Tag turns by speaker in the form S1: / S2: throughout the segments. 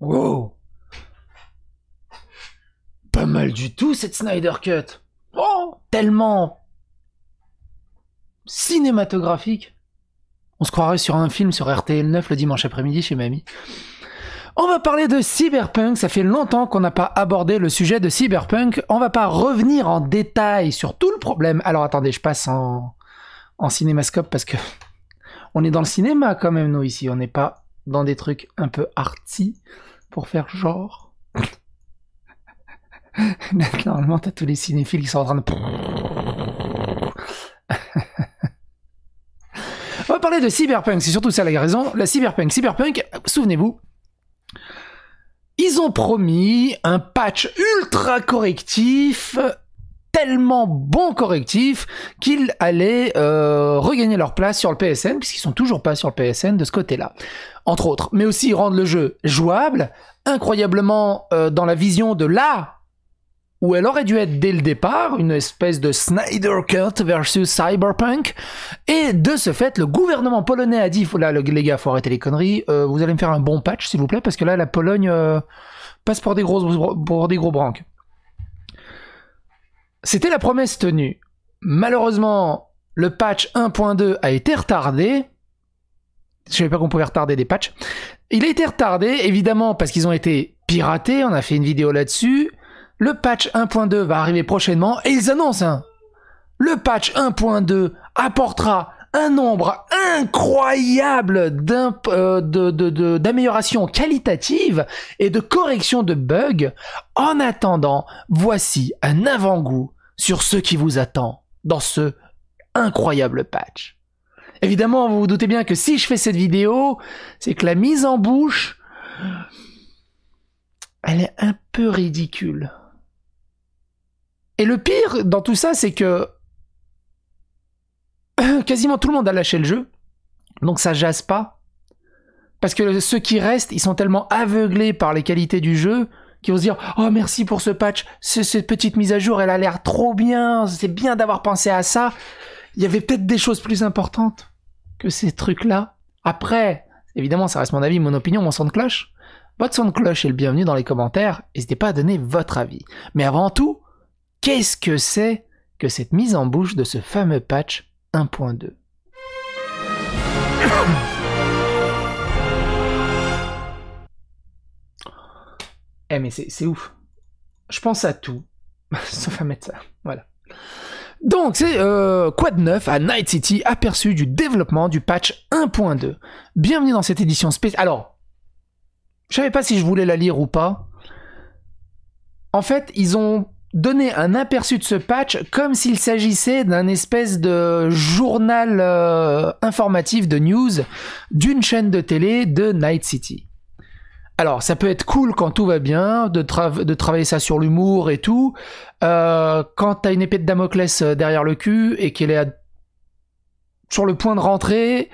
S1: Wow Pas mal du tout cette Snyder Cut Oh Tellement cinématographique On se croirait sur un film sur RTL 9 le dimanche après-midi chez Mamie. On va parler de cyberpunk, ça fait longtemps qu'on n'a pas abordé le sujet de cyberpunk, on va pas revenir en détail sur tout le problème. Alors attendez, je passe en, cinémascope parce que on est dans le cinéma quand même nous ici, on n'est pas dans des trucs un peu arty faire genre. Normalement, t'as tous les cinéphiles qui sont en train de. On va parler de cyberpunk, c'est surtout ça la raison. La cyberpunk, cyberpunk, souvenez-vous, ils ont promis un patch ultra correctif tellement bon correctif qu'ils allaient euh, regagner leur place sur le PSN, puisqu'ils sont toujours pas sur le PSN de ce côté-là, entre autres. Mais aussi rendre le jeu jouable, incroyablement euh, dans la vision de là où elle aurait dû être dès le départ, une espèce de Snyder Cut versus Cyberpunk. Et de ce fait, le gouvernement polonais a dit, là, les gars, faut arrêter les conneries, euh, vous allez me faire un bon patch, s'il vous plaît, parce que là, la Pologne passe pour des, grosses, pour des gros branques. C'était la promesse tenue. Malheureusement, le patch 1.2 a été retardé. Je savais pas qu'on pouvait retarder des patchs. Il a été retardé, évidemment, parce qu'ils ont été piratés. On a fait une vidéo là-dessus. Le patch 1.2 va arriver prochainement et ils annoncent hein. le patch 1.2 apportera un nombre incroyable euh, d'améliorations qualitatives et de corrections de bugs. En attendant, voici un avant-goût sur ce qui vous attend dans ce incroyable patch. Évidemment, vous vous doutez bien que si je fais cette vidéo, c'est que la mise en bouche, elle est un peu ridicule. Et le pire dans tout ça, c'est que quasiment tout le monde a lâché le jeu, donc ça jase pas. Parce que ceux qui restent, ils sont tellement aveuglés par les qualités du jeu qu'ils vont se dire Oh merci pour ce patch, cette petite mise à jour, elle a l'air trop bien, c'est bien d'avoir pensé à ça. Il y avait peut-être des choses plus importantes que ces trucs-là. Après, évidemment, ça reste mon avis, mon opinion, mon son de cloche. Votre son de cloche est le bienvenu dans les commentaires, n'hésitez pas à donner votre avis. Mais avant tout, qu'est-ce que c'est que cette mise en bouche de ce fameux patch 1.2. Eh mais c'est ouf. Je pense à tout, sauf à mettre ça. Voilà. Donc c'est euh, quoi de neuf à Night City, aperçu du développement du patch 1.2. Bienvenue dans cette édition spéciale. Alors, je savais pas si je voulais la lire ou pas. En fait, ils ont donner un aperçu de ce patch comme s'il s'agissait d'un espèce de journal euh, informatif de news d'une chaîne de télé de Night City. Alors, ça peut être cool quand tout va bien, de, de travailler ça sur l'humour et tout. Euh, quand t'as une épée de Damoclès euh, derrière le cul et qu'elle est sur le point de rentrer,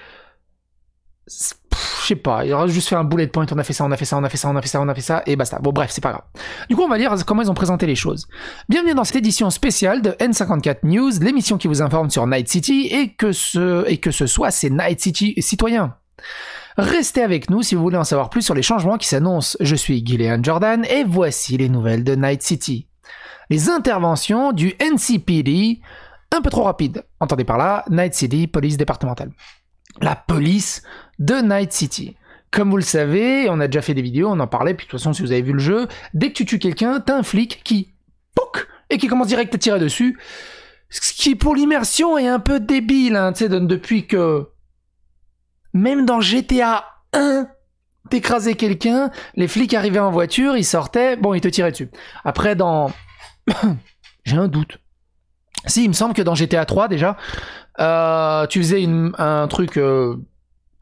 S1: je sais pas, il aura juste fait un bullet point, on a fait ça, on a fait ça, on a fait ça, on a fait ça, on a fait ça, et basta. Bon, bref, c'est pas grave. Du coup, on va lire comment ils ont présenté les choses. Bienvenue dans cette édition spéciale de N54 News, l'émission qui vous informe sur Night City, et que ce, et que ce soit ces Night City citoyens. Restez avec nous si vous voulez en savoir plus sur les changements qui s'annoncent. Je suis Gillian Jordan, et voici les nouvelles de Night City. Les interventions du NCPD, un peu trop rapides. Entendez par là, Night City, police départementale la police de Night City. Comme vous le savez, on a déjà fait des vidéos, on en parlait, puis de toute façon, si vous avez vu le jeu, dès que tu tues quelqu'un, t'as un flic qui POUC et qui commence direct à tirer dessus. Ce qui, pour l'immersion, est un peu débile, hein, tu sais, depuis que. Même dans GTA 1, t'écrasais quelqu'un, les flics arrivaient en voiture, ils sortaient, bon, ils te tiraient dessus. Après, dans. J'ai un doute. Si, il me semble que dans GTA 3 déjà, euh, tu faisais une, un truc euh,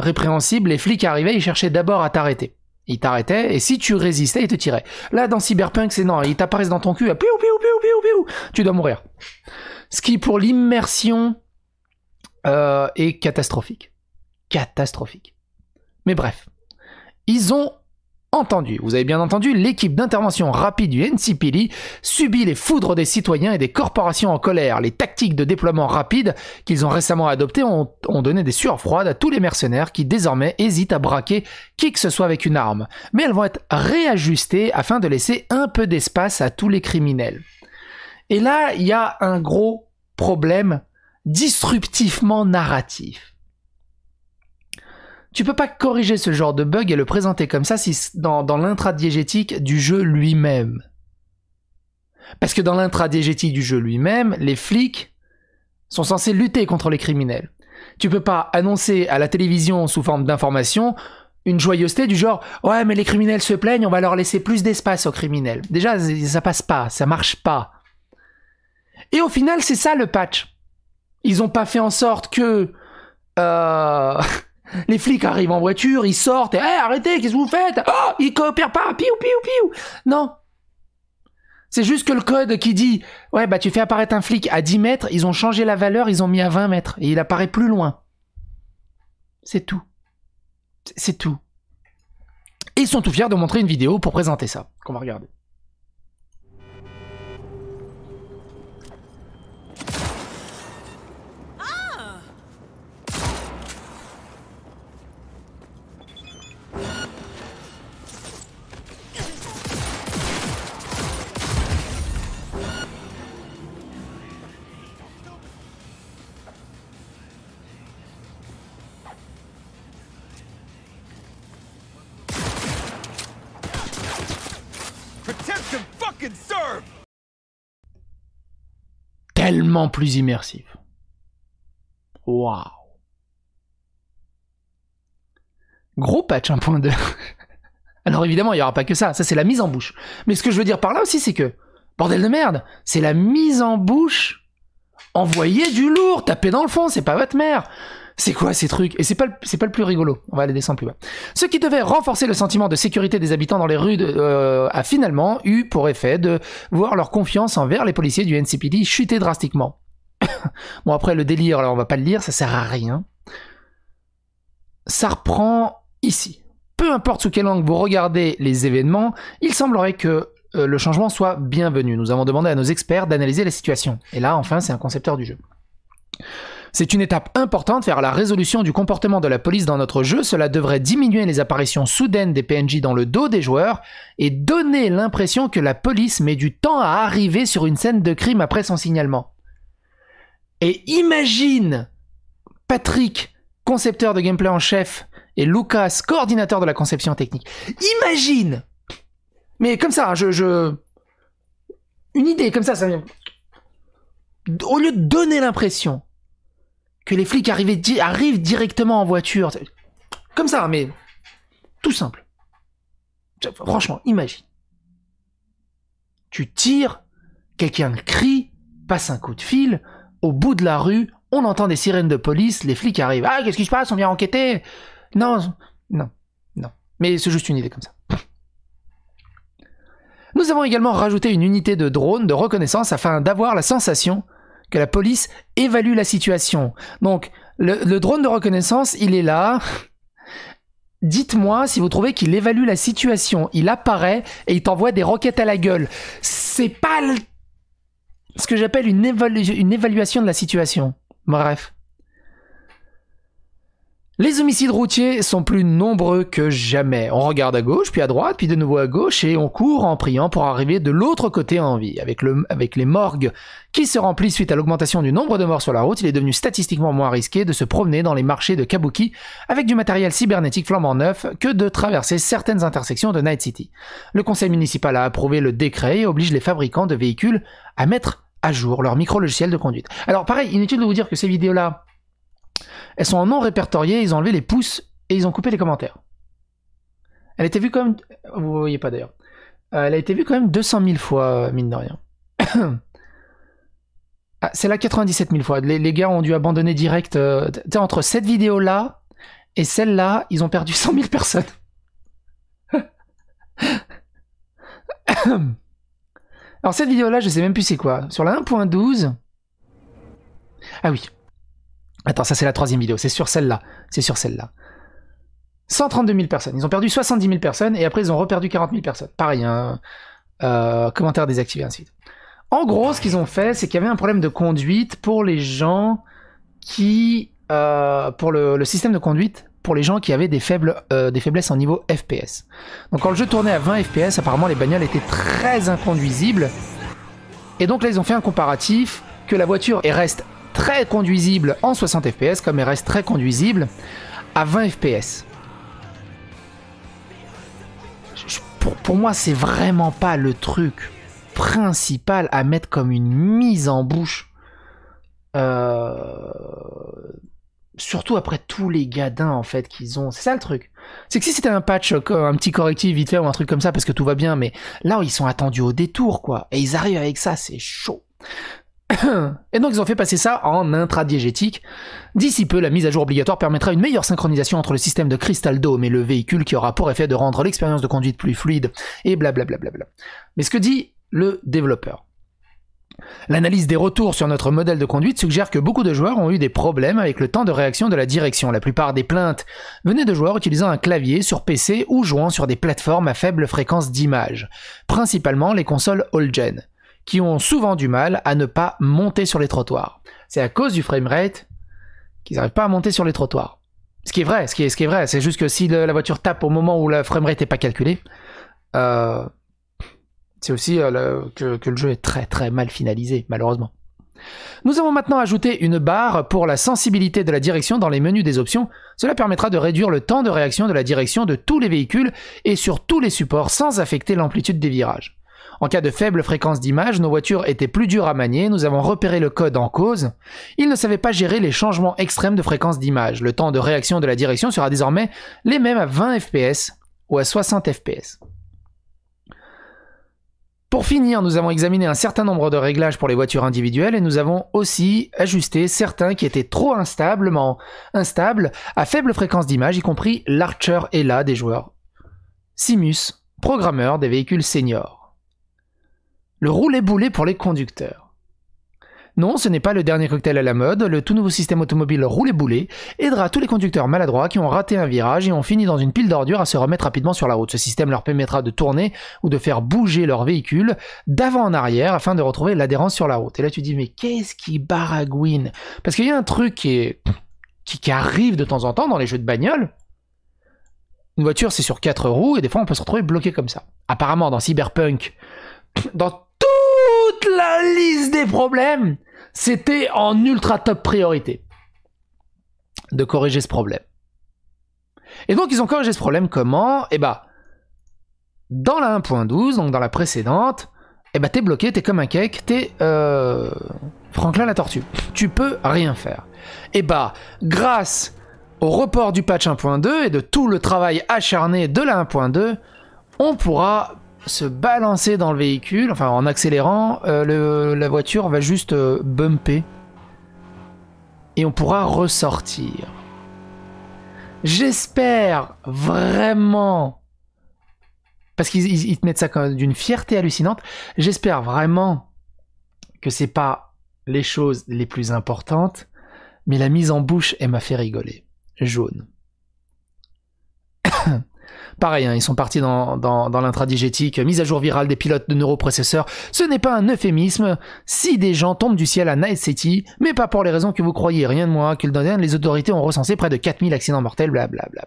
S1: répréhensible, les flics arrivaient, ils cherchaient d'abord à t'arrêter. Ils t'arrêtaient, et si tu résistais, ils te tiraient. Là, dans Cyberpunk, c'est non, ils t'apparaissent dans ton cul, piou, tu dois mourir. Ce qui, pour l'immersion, euh, est catastrophique. Catastrophique. Mais bref, ils ont entendu. Vous avez bien entendu, l'équipe d'intervention rapide du NCPD subit les foudres des citoyens et des corporations en colère. Les tactiques de déploiement rapide qu'ils ont récemment adoptées ont, donné des sueurs froides à tous les mercenaires qui désormais hésitent à braquer qui que ce soit avec une arme. Mais elles vont être réajustées afin de laisser un peu d'espace à tous les criminels. Et là, il y a un gros problème disruptivement narratif tu peux pas corriger ce genre de bug et le présenter comme ça si dans, dans l'intradiégétique du jeu lui-même. Parce que dans l'intradiégétique du jeu lui-même, les flics sont censés lutter contre les criminels. Tu peux pas annoncer à la télévision sous forme d'information une joyeuseté du genre ouais mais les criminels se plaignent, on va leur laisser plus d'espace aux criminels. Déjà ça passe pas, ça marche pas. Et au final c'est ça le patch. Ils ont pas fait en sorte que euh... Les flics arrivent en voiture, ils sortent et arrêtez, qu'est-ce que vous faites Oh, ils coopèrent pas, piou piou piou. Non. C'est juste que le code qui dit ouais bah tu fais apparaître un flic à 10 mètres, ils ont changé la valeur, ils ont mis à 20 mètres et il apparaît plus loin. C'est tout. C'est tout. Et ils sont tout fiers de montrer une vidéo pour présenter ça qu'on va regarder. Tellement plus immersif. Waouh. Gros patch 1.2. Alors évidemment, il n'y aura pas que ça, ça c'est la mise en bouche. Mais ce que je veux dire par là aussi, c'est que, bordel de merde, c'est la mise en bouche. Envoyez du lourd, tapez dans le fond, c'est pas votre mère. C'est quoi ces trucs Et c'est pas, le, pas le plus rigolo. On va aller descendre plus bas. Ce qui devait renforcer le sentiment de sécurité des habitants dans les rues euh, a finalement eu pour effet de voir leur confiance envers les policiers du NCPD chuter drastiquement. bon, après le délire, alors on va pas le lire, ça sert à rien. Ça reprend ici. Peu importe sous quelle langue vous regardez les événements, il semblerait que euh, le changement soit bienvenu. Nous avons demandé à nos experts d'analyser la situation. Et là, enfin, c'est un concepteur du jeu. C'est une étape importante vers la résolution du comportement de la police dans notre jeu, cela devrait diminuer les apparitions soudaines des PNJ dans le dos des joueurs et donner l'impression que la police met du temps à arriver sur une scène de crime après son signalement. Et imagine Patrick, concepteur de gameplay en chef, et Lucas, coordinateur de la conception technique. Imagine Mais comme ça, hein, je, je... Une idée comme ça, ça vient... Au lieu de donner l'impression que les flics arrivent, directement en voiture. Comme ça, mais tout simple. Franchement, imagine. Tu tires, quelqu'un crie, passe un coup de fil, au bout de la rue, on entend des sirènes de police, les flics arrivent. Ah, qu'est-ce qui se passe On vient enquêter Non, non, non. Mais c'est juste une idée comme ça. Nous avons également rajouté une unité de drone de reconnaissance afin d'avoir la sensation que la police évalue la situation. Donc, le, drone de reconnaissance, il est là. Dites-moi si vous trouvez qu'il évalue la situation. Il apparaît et il t'envoie des roquettes à la gueule. C'est pas ce que j'appelle une, une évaluation de la situation. Bref. Les homicides routiers sont plus nombreux que jamais. On regarde à gauche, puis à droite, puis de nouveau à gauche, et on court en priant pour arriver de l'autre côté en vie. Avec, les morgues qui se remplissent suite à l'augmentation du nombre de morts sur la route, il est devenu statistiquement moins risqué de se promener dans les marchés de Kabuki avec du matériel cybernétique flambant neuf que de traverser certaines intersections de Night City. Le conseil municipal a approuvé le décret et oblige les fabricants de véhicules à mettre à jour leur micro-logiciel de conduite. Alors pareil, inutile de vous dire que ces vidéos-là elles sont non répertoriées, ils ont enlevé les pouces et ils ont coupé les commentaires. Elle a été vue quand même. Vous voyez pas d'ailleurs. Euh, elle a été vue quand même 200 000 fois, mine de rien. ah, c'est là 97 000 fois. Les, gars ont dû abandonner direct. Euh, entre cette vidéo-là et celle-là, ils ont perdu 100 000 personnes. Alors cette vidéo-là, je sais même plus c'est quoi. Sur la 1.12. Ah oui, Attends, ça c'est la troisième vidéo, c'est sur celle-là. C'est sur celle-là. 132 000 personnes. Ils ont perdu 70 000 personnes et après ils ont reperdu 40 000 personnes. Pareil, hein. Euh, commentaire désactivé, ainsi En gros, ce qu'ils ont fait, c'est qu'il y avait un problème de conduite pour les gens qui. Euh, pour le, système de conduite pour les gens qui avaient des, faibles, euh, des faiblesses en niveau FPS. Donc quand le jeu tournait à 20 FPS, apparemment les bagnoles étaient très inconduisibles. Et donc là, ils ont fait un comparatif que la voiture reste très conduisible en 60 fps comme elle reste très conduisible à 20 fps. Pour, moi, c'est vraiment pas le truc principal à mettre comme une mise en bouche. Euh, surtout après tous les gadins en fait qu'ils ont. C'est ça le truc. C'est que si c'était un patch, euh, un petit correctif vite fait ou un truc comme ça parce que tout va bien, mais là ils sont attendus au détour quoi. Et ils arrivent avec ça, c'est chaud. Et donc ils ont fait passer ça en intradiégétique. D'ici peu, la mise à jour obligatoire permettra une meilleure synchronisation entre le système de cristal Dome et le véhicule qui aura pour effet de rendre l'expérience de conduite plus fluide et blablabla. Mais ce que dit le développeur, L'analyse des retours sur notre modèle de conduite suggère que beaucoup de joueurs ont eu des problèmes avec le temps de réaction de la direction. La plupart des plaintes venaient de joueurs utilisant un clavier sur PC ou jouant sur des plateformes à faible fréquence d'image, principalement les consoles old-gen qui ont souvent du mal à ne pas monter sur les trottoirs. C'est à cause du framerate qu'ils n'arrivent pas à monter sur les trottoirs. Ce qui est vrai, ce qui est, vrai, c'est juste que si la voiture tape au moment où la framerate n'est pas calculé, euh, c'est aussi euh, que le jeu est très très mal finalisé, malheureusement. Nous avons maintenant ajouté une barre pour la sensibilité de la direction dans les menus des options. Cela permettra de réduire le temps de réaction de la direction de tous les véhicules et sur tous les supports sans affecter l'amplitude des virages. En cas de faible fréquence d'image, nos voitures étaient plus dures à manier, nous avons repéré le code en cause. Il ne savait pas gérer les changements extrêmes de fréquence d'image. Le temps de réaction de la direction sera désormais les mêmes à 20 fps ou à 60 fps. Pour finir, nous avons examiné un certain nombre de réglages pour les voitures individuelles et nous avons aussi ajusté certains qui étaient trop instables à faible fréquence d'image, y compris l'Archer et l'A des joueurs. Simus, programmeur des véhicules seniors. Le roulet-boulet pour les conducteurs. Non, ce n'est pas le dernier cocktail à la mode, le tout nouveau système automobile roulet-boulet aidera tous les conducteurs maladroits qui ont raté un virage et ont fini dans une pile d'ordures à se remettre rapidement sur la route. Ce système leur permettra de tourner ou de faire bouger leur véhicule d'avant en arrière afin de retrouver l'adhérence sur la route. Et là tu dis mais qu'est-ce qui baragouine Parce qu'il y a un truc qui, qui, arrive de temps en temps dans les jeux de bagnole, une voiture, c'est sur quatre roues, et des fois, on peut se retrouver bloqué comme ça. Apparemment, dans Cyberpunk, dans toute la liste des problèmes, c'était en ultra top priorité de corriger ce problème. Et donc ils ont corrigé ce problème comment Eh bah, dans la 1.12, donc dans la précédente, eh bah t'es bloqué, t'es comme un cake, t'es euh, Franklin la tortue. Tu peux rien faire. Et eh bah, ben, grâce au report du patch 1.2 et de tout le travail acharné de la 1.2, on pourra se balancer dans le véhicule, enfin en accélérant, euh, la voiture va juste euh, bumper. Et on pourra ressortir. J'espère vraiment, parce qu'ils te mettent ça d'une fierté hallucinante, j'espère vraiment que c'est pas les choses les plus importantes, mais la mise en bouche, elle m'a fait rigoler. Jaune. Pareil, hein, ils sont partis dans, l'intradigétique, mise à jour virale des pilotes de neuroprocesseurs. Ce n'est pas un euphémisme si des gens tombent du ciel à Night City, mais pas pour les raisons que vous croyez. Rien de moins que le les autorités ont recensé près de 4000 accidents mortels, blablabla.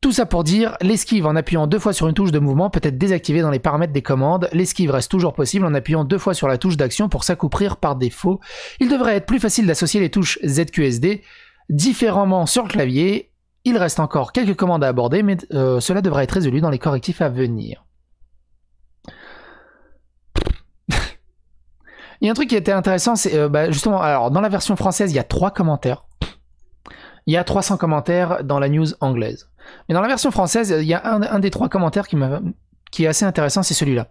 S1: Tout ça pour dire, l'esquive en appuyant deux fois sur une touche de mouvement peut être désactivée dans les paramètres des commandes. L'esquive reste toujours possible en appuyant deux fois sur la touche d'action pour s'accouplir par défaut. Il devrait être plus facile d'associer les touches ZQSD différemment sur le clavier il reste encore quelques commandes à aborder, mais euh, cela devrait être résolu dans les correctifs à venir. il y a un truc qui était intéressant, c'est euh, bah, justement, alors dans la version française, il y a trois commentaires. Il y a 300 commentaires dans la news anglaise. Mais dans la version française, il y a un, des trois commentaires qui est assez intéressant, c'est celui-là.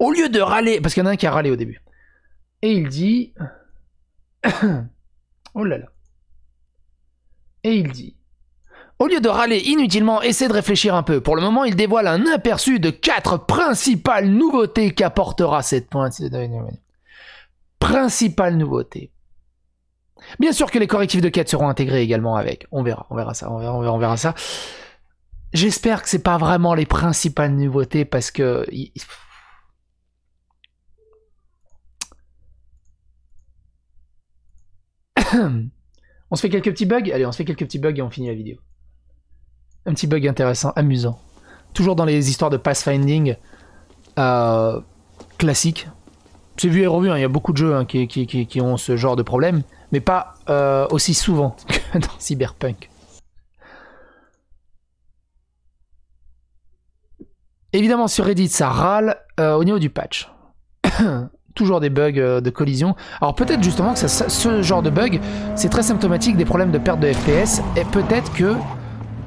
S1: Au lieu de râler, parce qu'il y en a un qui a râlé au début. Et il dit... oh là là. Et il dit... Au lieu de râler inutilement, essaie de réfléchir un peu. Pour le moment, il dévoile un aperçu de quatre principales nouveautés qu'apportera cette pointe. Principales nouveautés. Bien sûr que les correctifs de quête seront intégrés également avec. On verra, on verra ça, on verra, on verra ça. J'espère que c'est pas vraiment les principales nouveautés parce que on se fait quelques petits bugs Allez, on se fait quelques petits bugs et on finit la vidéo un petit bug intéressant, amusant. Toujours dans les histoires de pathfinding euh, classiques. C'est vu et revu, hein. il y a beaucoup de jeux hein, qui, ont ce genre de problème, mais pas euh, aussi souvent que dans Cyberpunk. Évidemment, sur Reddit, ça râle euh, au niveau du patch. Toujours des bugs de collision. Alors peut-être justement que ce genre de bug, c'est très symptomatique des problèmes de perte de FPS, et peut-être que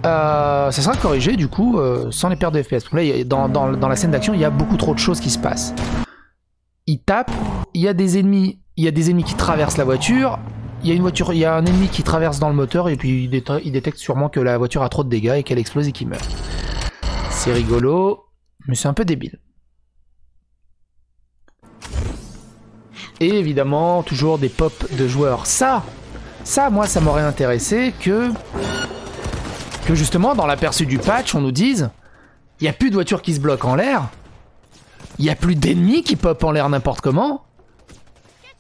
S1: euh, ça sera corrigé du coup euh, sans les pertes de FPS. Là, dans, la scène d'action, il y a beaucoup trop de choses qui se passent. Il tape, il y a des ennemis, il y a des ennemis qui traversent la voiture, il y a une voiture, il y un ennemi qui traverse dans le moteur et puis il, il détecte sûrement que la voiture a trop de dégâts et qu'elle explose et qu'il meurt. C'est rigolo, mais c'est un peu débile. Et évidemment, toujours des pops de joueurs. Ça, ça, moi, ça m'aurait intéressé que que justement, dans l'aperçu du patch, on nous dise il n'y a plus de voitures qui se bloquent en l'air, il n'y a plus d'ennemis qui pop en l'air n'importe comment.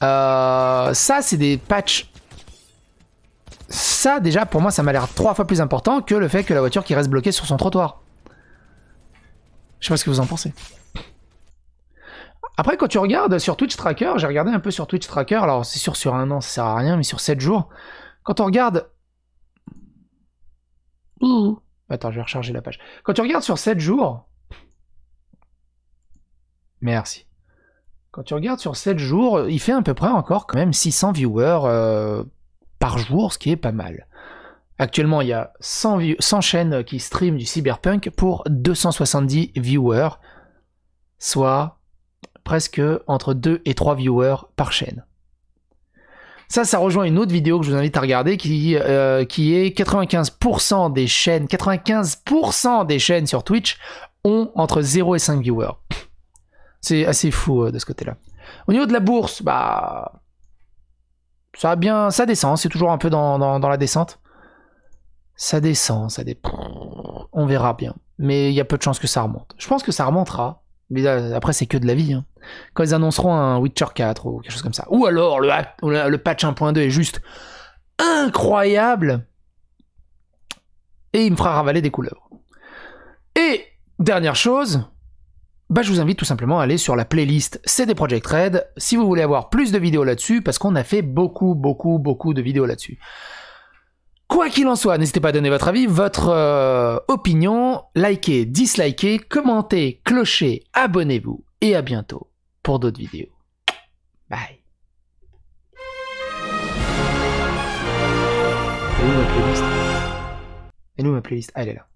S1: Euh, ça, c'est des patchs. Ça, déjà, pour moi, ça m'a l'air trois fois plus important que le fait que la voiture qui reste bloquée sur son trottoir. Je sais pas ce que vous en pensez. Après, quand tu regardes sur Twitch Tracker, j'ai regardé un peu sur Twitch Tracker, alors c'est sûr sur un an ça sert à rien, mais sur 7 jours, quand on regarde Attends, je vais recharger la page. Quand tu regardes sur 7 jours. Merci. Quand tu regardes sur 7 jours, il fait à peu près encore quand même 600 viewers euh, par jour, ce qui est pas mal. Actuellement, il y a 100, 100 chaînes qui stream du cyberpunk pour 270 viewers, soit presque entre 2 et 3 viewers par chaîne. Ça, ça rejoint une autre vidéo que je vous invite à regarder qui, euh, qui est 95% des chaînes, 95% des chaînes sur Twitch ont entre 0 et 5 viewers. C'est assez fou euh, de ce côté-là. Au niveau de la bourse, bah. Ça bien. ça descend, c'est toujours un peu dans, dans, la descente. Ça descend, ça dépend. On verra bien. Mais il y a peu de chances que ça remonte. Je pense que ça remontera. Mais euh, après, c'est que de la vie. Hein. Quand ils annonceront un Witcher 4 ou quelque chose comme ça. Ou alors le, patch 1.2 est juste incroyable. Et il me fera ravaler des couleurs Et dernière chose, bah, je vous invite tout simplement à aller sur la playlist CD Project Red si vous voulez avoir plus de vidéos là-dessus, parce qu'on a fait beaucoup, beaucoup, beaucoup de vidéos là-dessus. Quoi qu'il en soit, n'hésitez pas à donner votre avis, votre euh, opinion, likez, dislikez, commentez, clochez, abonnez-vous et à bientôt pour d'autres vidéos. Bye. Et nous, ma playlist Et ah, elle est là.